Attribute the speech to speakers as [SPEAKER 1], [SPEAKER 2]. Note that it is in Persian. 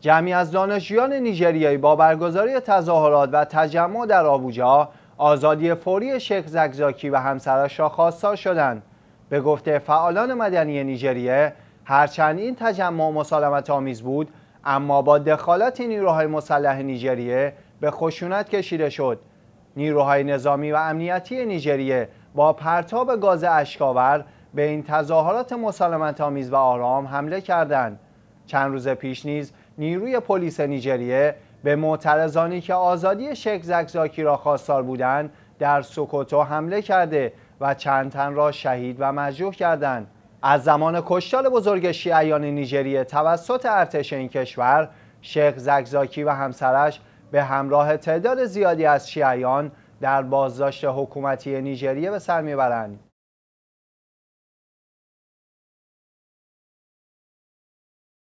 [SPEAKER 1] جمعی از دانشجویان نیجریایی با برگزاری تظاهرات و تجمع در آبوجا آزادی فوری شیخ زگزاکی و همسرش را خواستار شدند به گفته فعالان مدنی نیجریه هرچند این تجمع مسالمت آمیز بود اما با دخالت نیروهای مسلح نیجریه به خشونت کشیده شد نیروهای نظامی و امنیتی نیجریه با پرتاب گاز اشکاور به این تظاهرات مسالمت آمیز و آرام حمله کردند چند روز پیش نیز نیروی پلیس نیجریه به معترضانی که آزادی شیخ زکزاکی را خواستار بودند در سوکوتو حمله کرده و چند تن را شهید و مجروح کردند از زمان کشتال بزرگ شیعیان نیجریه توسط ارتش این کشور شیخ زکزاکی و همسرش به همراه تعداد زیادی از شیعیان در بازداشت حکومتی نیجریه به سر میبرند